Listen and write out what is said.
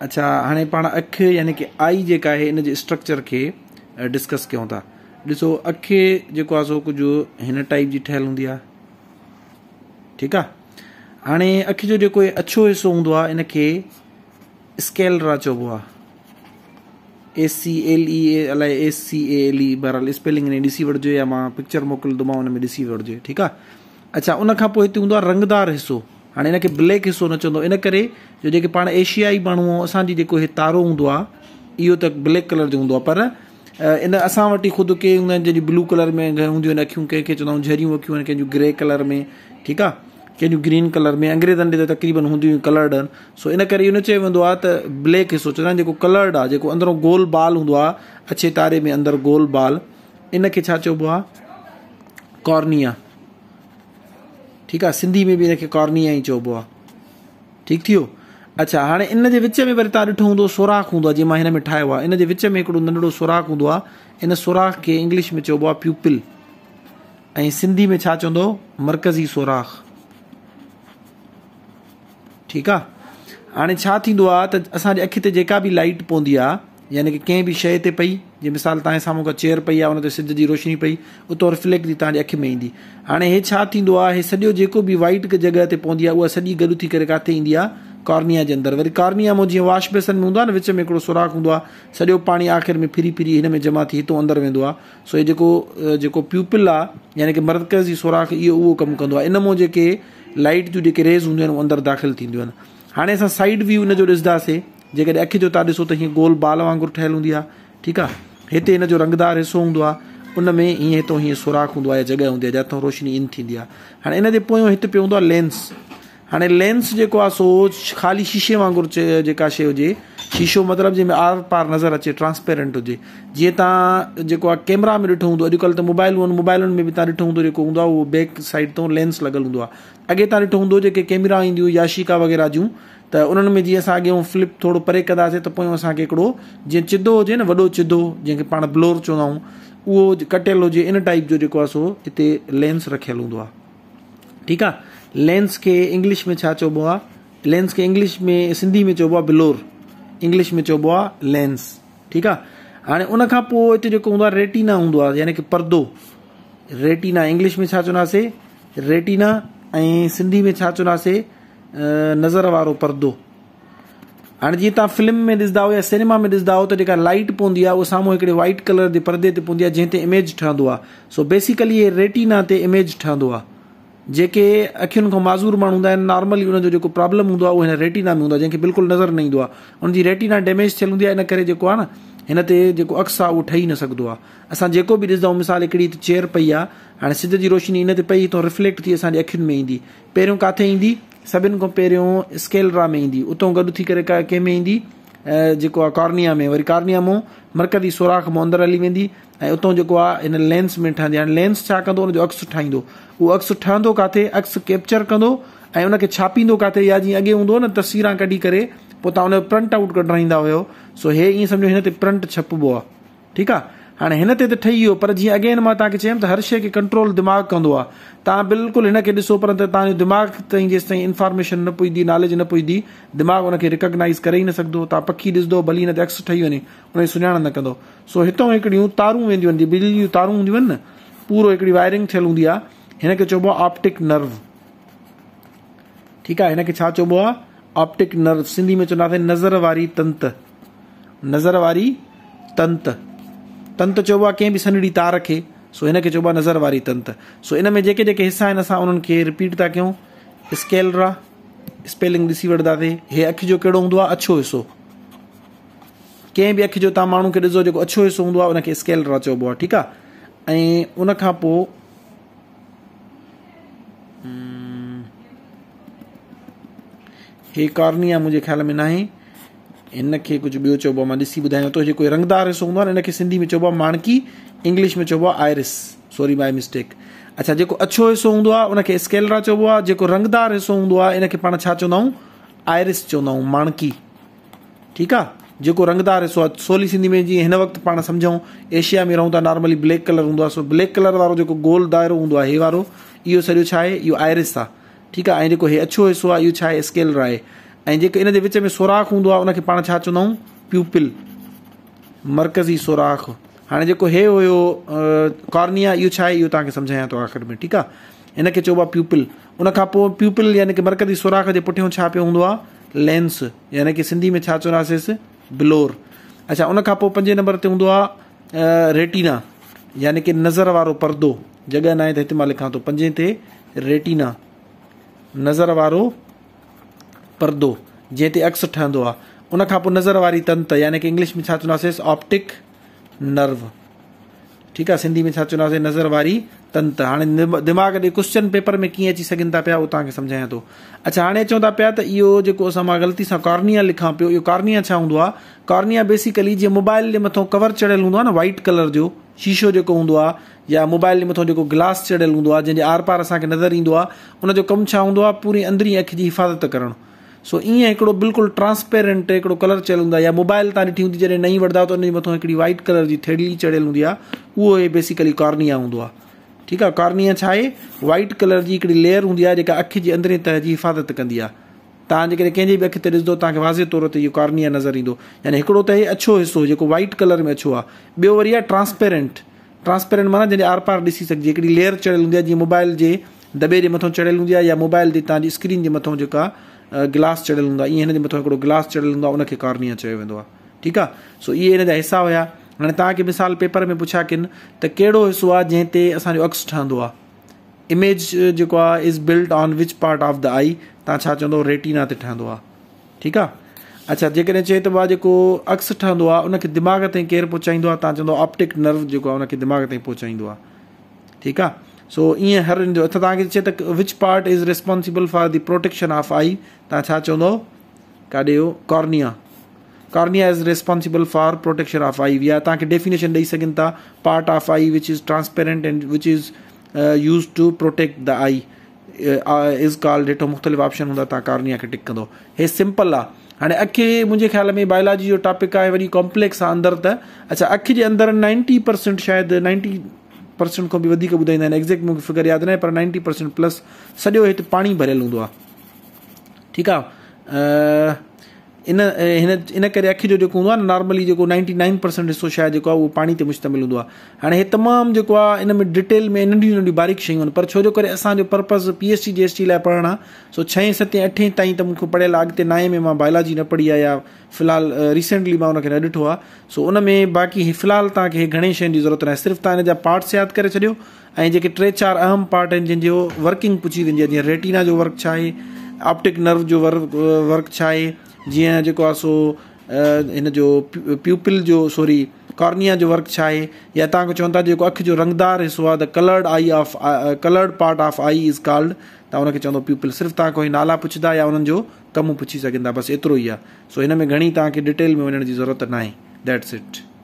अच्छा हाणे पाण अखि यानी की आई जेका आहे इन जे स्ट्रक्चर खे डिस्कस कयूं था ॾिसो अखियुनि जेको आहे सो कुझु हिन टाइप जी ठहियलु हूंदी आहे ठीकु आहे हाणे अखि जो जेको अछो हिसो हूंदो आहे इन खे स्केलरा चइबो आहे S C L E A अलाए S C A L E बरहाल स्पेलिंग ॾिसी वठिजे या मां पिक्चर मोकिलंदोमांव उन में ॾिसी वठिजे ठीकु आहे अच्छा उन खां पोइ हिते हूंदो आहे रंगदार हिसो हाणे हिनखे ब्लैक हिसो न चवंदो इन करे जो जेके पाण एशियाई माण्हू असांजी जेको इहो तारो हूंदो आहे इहो त ब्लैक कलर जो हूंदो आहे पर इन असां वटि ई ख़ुदि के हूंदा आहिनि जंहिंजी ब्लू कलर में हूंदियूं आहिनि अख़ियूं कंहिंखे चवंदा आहियूं झरियूं अखियूं आहिनि कंहिंजूं ग्रे कलर में ठीकु आहे कंहिंजूं ग्रीन कलर में अंग्रेज़नि ॾे तक़रीबन हूंदियूं हुयूं कलर्ड आहिनि सो इन करे इहो न चयो वेंदो आहे त ब्लैक हिसो चवंदा आहिनि जेको कलर्ड आहे जेको अंदरो गोल बाल हूंदो आहे अछे तारे में अंदरु गोल बाल इनखे छा चइबो आहे कॉर्निया ठीकु आहे सिंधी में बि हिनखे कॉर्नी कॉर्निआ चइबो आहे ठीकु थी वियो अच्छा हाणे इन जे विच में वरी तव्हां ॾिठो हूंदो सुराखु हूंदो आहे जीअं मां हिन में ठाहियो आहे इन जे विच में हिकिड़ो नंढड़ो सुराखु हूंदो आहे इन सुराख खे इंग्लिश में चइबो आहे प्यूपिल ऐं सिंधी में छा चवंदो मर्कज़ी सोराख ठीकु आहे हाणे छा थींदो आहे त असांजे अखि ते जेका बि लाइट पवंदी आहे यानी की कंहिं बि शइ ते पई जीअं मिसाल तव्हांजे साम्हूं का चेयर पई आहे उन ते सिज जी रोशनी पई उतो रिफ्लेक्ट जी तव्हांजे अखि में ईंदी हाणे हे छा थींदो आहे सॼो जेको बि वाइट जॻहि ते पवंदी आहे उहा सॼी गॾु थी करे किते ईंदी आहे कॉर्निया जे अंदरु वरी कॉर्निया मां जीअं वॉशबेसन में हूंदो आहे न विच में हिकिड़ो सुराखु हूंदो आहे सॼो पाणी आख़िर में फिरी फिरी हिन में जमा थी हितां अंदरु वेंदो आहे सो हे जेको जेको प्यूपिल आहे यानी की सुराख़ इहो उहो कमु कंदो आहे इन मां जेके लाइट जूं जेके रेज़ हूंदियूं आहिनि अंदरि दाख़िल थींदियूं आहिनि हाणे असां साइड व्यू इन जो ॾिसंदासीं जेकॾहिं अखि जो तव्हां ॾिसो त हीअं गोल बाल वांगुरु ठहियलु हूंदी आहे ठीकु आहे हिते हिन जो रंगदार हिसो हूंदो आहे उन में ईअं हितां हीअं सुराख हूंदो आहे जॻहि हूंदी आहे जिते रोशनी इन थींदी आहे हाणे इन जे पोयां हिते पियो हूंदो आहे लेंस हाणे लेंस जेको आहे सो ख़ाली शीशे वांगुरु जेका शइ हुजे शीशो मतिलबु जंहिंमें आर पार नज़र अचे ट्रांसपेरेंट हुजे जीअं तव्हां जेको आहे कैमरा में ॾिठो हूंदो अॼुकल्ह त मोबाइलुनि मोबाइलुनि में बि तव्हां ॾिठो हूंदो जेको हूंदो आहे उहो बैक साइड तो लेंस लॻियलु हूंदो आहे अॻे तव्हां ॾिठो हूंदो जेके कैमरा ईंदियूं हुई याशिका वग़ैरह जूं त उन्हनि में जीअं असां अॻियां फ्लिप थोरो परे कंदासीं त पोयों असांखे हिकिड़ो जीअं चिदो हुजे न वॾो चिदो जंहिंखे पाण ब्लोर चवंदा आहियूं उहो कटियलु हुजे इन टाइप जो जेको आहे सो हिते लेंस रखियलु हूंदो आहे ठीकु आहे लेंस खे इंग्लिश में छा चइबो आहे लेंस खे इंग्लिश में सिंधी में चइबो आहे बिलोर इंग्लिश में चइबो आहे लेंस ठीकु आहे हाणे उन खां पोइ हिते जेको हूंदो आहे रेटिना हूंदो आहे यानी कि परदो रेटिना इंग्लिश में छा चवंदासीं रेटिना ऐं सिंधी में छा चवंदासीं नज़र वारो परदो हाणे जीअं तव्हां फिल्म में ॾिसंदा या सिनेमा में ॾिसंदव त जेका लाइट पवंदी आहे उहा साम्हूं हिकिड़े वाइट कलर जे परदे ते पवंदी आहे जंहिं ते इमेज ठहंदो आहे सो बेसिकली इहे रेटिना ते इमेज ठहंदो आहे जेके अखियुनि खां माज़ूर माण्हू हूंदा आहिनि नॉर्मली हुनजो जेको प्रॉब्लम हूंदो आहे उहो हिन रेटिना में हूंदो आहे जंहिंखे बिल्कुलु नज़र न ईंदो आहे हुनजी रेटिना डैमेज थियल हूंदी आहे इन करे जेको आहे न हिन ते जेको अक्स आहे उहो ठही न सघंदो आहे असां जेको बि ॾिसंदा आहियूं मिसाल हिकिड़ी चेयर पई आहे हाणे सिज जी रोशनी हिन ते पई त रिफ्लेक्ट थी असांजी अखियुनि में ईंदी पहिरियों किथे ईंदी सभिनि खां पहिरियों स्केलरा में ईंदी उतां गॾु थी करे का कंहिं ईंदी जेको आहे कॉर्निया में वरी कॉर्निया मां मरकज़ी सोराख मां अंदरि हली वेंदी ऐं उतां जेको आहे हिन लेंस में ठहंदी हाणे लेंस छा कंदो हुनजो अक्स ठाहींदो उहो अक्स ठहंदो किथे अक्स कैप्चर कंदो ऐं उनखे छापींदो किथे या जीअं अॻे हूंदो न तस्वीरां कढी करे पोइ तव्हां हुनजो प्रिंट आउट कढाईंदा हुयो सो हे ईअं सम्झो हिन ते प्रिंट छपबो आहे ठीकु आहे हाँ हिन ते त ठही वियो पर जीअं अगेन मां तव्हांखे चयमि हर शइ खे कंट्रोल दिमाग़ कह आहे तव्हां बिल्कुलु हिनखे पर दिमाग़ ताईं जेसि ताईं इन्फॉर्मेशन न पुजंदी नॉलेज न पुजंदी दिमाग़ हुनखे रिकग्नाइज़ कर ई न सघंदो पखी ॾिसंदो भली हिन ते अक्स ठही वञे हुनजी सुञाण न कौ सो इतों हिकिड़ियूं तारूं वेंदियूं आहिनि बिजली जूं तारूं न पूरो हिकिड़ी वायरिंग थियल हूंदी आहे हिनखे ऑप्टिक नर्व ठीक है हिनखे छा ऑप्टिक नर्व सिंधी में चवंदासीं नज़र वारी तंत नज़र वारी तंत तंत चोबा कें भी सनड़ी तार के सो हिन खे चइबो नज़र वारी तंत सो इन में जेके जेके हिस्सा आहिनि असां उन्हनि रिपीट था कयूं स्केलरा स्पेलिंग ॾिसी वठंदासीं हे अखि जो कहिड़ो हूंदो अछो हिस्सो कें भी अखि जो तव्हां माण्हू खे ॾिसो जेको अछो हिस्सो हूंदो आहे उनखे स्केलरा चइबो आहे ठीकु आहे ऐं उनखां पोइ हम्म, ख़्याल में ना आहे हिन खे कुझु ॿियो चइबो आहे मां ॾिसी ॿुधायां थो जेको रंगदार हिसो हूंदो आहे हिन खे सिंधी में चइबो आहे माणकी इंग्लिश में चइबो आहे आयरिस सॉरी माई मिस्टेक अच्छा जेको अछो हिसो हूंदो आहे उनखे स्केलरा चइबो आहे जेको रंगदार हिसो हूंदो आहे हिन खे पाण छा चवंदा आहियूं आयरिस चवंदा आहियूं माणकी ठीकु आहे जेको रंगदार हिसो आहे सोली सिंधी में जीअं हिन वक़्तु पाण सम्झूं एशिया में रहूं था नॉर्मली ब्लैक कलर हूंदो आहे सो ब्लैक कलर वारो जेको गोल दायरो हूंदो आहे हे वारो इहो सॼो छा आहे इहो आयरिस आहे ठीकु आहे ऐं जेको हे अछो हिसो आहे इहो छा आहे स्केलरा आहे ऐं इन जे विच में सुराख हूंदो आहे पा पाण छा प्यूपिल मर्कज़ी सोराख हाणे जेको ये हो कॉर्निया यो छा आहे इहो आख़िर में ठीक है इनके चइबो आहे प्यूपिल उन प्यूपिल यानी कि मर्कज़ी सोराख के पुठियां छा पियो लेंस यानी कि सिंधी में छा ब्लोर अच्छा उन पोइ पंजे नंबर से हों आहे रेटीना यानी कि नज़र वारो परदो जॻहि न आहे त हिते मां लिखां पंजे ते रेटीना नज़र वारो परदो ते अक्स ठहंदो आहे उन खां पोइ नज़र वारी तंत यानी की इंग्लिश में छा चवंदासीं ऑप्टिक नर्व ठीकु आहे सिंधी में छा चवंदासीं नज़र वारी तंत हाणे दिमाग़ ॾे क्वेश्चन पेपर में कीअं अची सघनि था पिया उहो तव्हांखे सम्झायां थो अच्छा हाणे अचूं था पिया त इहो जेको असां मां ग़लती सां कॉर्निया लिखां पियो इहो कॉर्निया छा हूंदो आहे कॉर्निया बेसिकली जीअं मोबाइल जे मथां कवर चढ़ियल हूंदो आहे न वाइट कलर जो शीशो जेको हूंदो आहे या मोबाइल जे मथां जेको ग्लास चढ़ियल हूंदो आहे जंहिंजे आर पार असांखे नज़र ईंदो आहे उनजो कमु छा हूंदो आहे पूरी अंदरी अखि जी हिफ़ाज़त करणु सो ईअं हिकिड़ो बिल्कुलु ट्रांसपेरेंट हिकिड़ो कलर चयल हूंदो आहे या मोबाइल तव्हां ॾिठी हूंदी जॾहिं नई वठंदा त हुनजे मथां हिकिड़ी वाइट कलर जी थैली चढ़ियल हूंदी आहे उहो ई बेसिकली कॉर्निया हूंदो आहे ठीकु आहे कॉर्निया छा आहे वाइट कलर जी हिकिड़ी लेयर हूंदी आहे जेका अखि जे अंदरें तह जी हिफ़ाज़त कंदी आहे तव्हां जेकॾहिं कंहिंजे बि अखि ते ॾिसंदो तव्हांखे वाज़े तौर ते इहो कॉर्निया नज़र ईंदो यानी हिकिड़ो त इहे अछो हिसो जेको वाइट कलर में अछो आहे ॿियो वरी आहे ट्रांसपेरेंट ट्रांसपेरेंट माना जंहिंजी आर पार ॾिसी सघिजे हिकिड़ी लेयर चढ़ियल हूंदी आहे जीअं मोबाइल जे दॿे जे मथां चढ़ियल हूंदी आहे या मोबाइल जी तव्हांजी स्क्रीन जे मथां जेका गिलास चढ़ियल हूंदो आहे ईअं हिन जे मथां हिकिड़ो गिलास चढ़ियल हूंदो आहे उनखे खे चयो वेंदो आहे ठीकु आहे सो इहे हिन जा हिसा हुया हाणे तव्हांखे मिसाल पेपर में पुछिया किन त कहिड़ो हिसो आहे जंहिं ते असांजो अक्स ठहंदो आहे इमेज जेको आहे is build on which part of the eye तव्हां छा चवंदो रेटीना ते ठहंदो आहे ठीकु आहे अच्छा जेकॾहिं चए त भाउ जेको अक्स ठहंदो आहे उनखे दिमाग़ ताईं केरु पहुचाईंदो आहे तव्हां चवंदो ऑप्टिक नर्व जेको आहे उनखे दिमाग़ ताईं पहुचाईंदो आहे ठीकु आहे सो ईअं हर त तव्हांखे चए त which part is responsible for the protection of eye तव्हां छा चवंदो काॾे हो cornea cornea is responsible for protection of eye या तव्हांखे डेफिनेशन ॾेई सघनि था part of eye which is transparent and which is used to protect the eye is call ॾिठो मुख़्तलिफ़ ऑप्शन हूंदा तव्हां कॉर्निया खे टिक कंदो हे सिंपल आहे हाणे अखि मुंहिंजे ख़्याल में बायोलॉजी जो टॉपिक आहे वरी कॉम्पलेक्स आहे अंदरि त अच्छा अखि जे अंदरि नाइंटी परसेंट शायदि नाइंटी परसेंट खां बि वधीक ॿुधाईंदा आहिनि एक्ज़ेक्ट मूंखे फ़िगर यादि न आहे पर नाइंटी परसेंट प्लस सॼो हिते पाणी भरियलु हूंदो आहे ठीकु आहे इन हिन इन करे अखियुनि जो जेको हूंदो आहे नॉर्मली जेको नाइंटी नाइन परसेंट हिसो शायदि जेको आहे उहो पाणी ते मुश्तमिल हूंदो आहे हाणे हे तमामु जेको आहे इन में डिटेल में नंढियूं नंढियूं बारीक़ शयूं आहिनि पर छो जो करे असांजो purpose P S T G S T लाइ पढ़णु आहे सो छहें सतें अठे ताईं त मूंखे पढ़ियल आहे अॻिते नाएं में मां बायोलॉजी न पढ़ी आहे या फ़िलहालु रिसेंटली मां हुनखे न ॾिठो आहे सो उन में बाक़ी फ़िलहालु तव्हांखे घणेई शयुनि जी ज़रूरत न आहे सिर्फ़ु तव्हां हिन जा पार्ट्स यादि करे छॾियो ऐं जेके टे चारि अहम पार्ट आहिनि जंहिंजो वर्किंग पुछी वेंदी आहे जीअं रेटिना जो वर्क छा आहे ऑप्टिक नर्व जो वर्क वर्क छा आहे जीअं जेको आहे सो हिन जो प्यूपिल जो सॉरी कॉर्निया जो वर्क छा आहे या तव्हांखे था जेको अखि जो रंगदार हिसो आहे the coloured eye of coloured part of eye is called त हुनखे चवंदो प्यूपिल सिर्फ़ु तव्हां कोई नाला पुछंदा या हुननि जो कमु पुछी सघंदा बसि एतिरो ई आहे सो हिन में घणी तव्हांखे डिटेल में वञण जी ज़रूरत न आहे दैट्स इट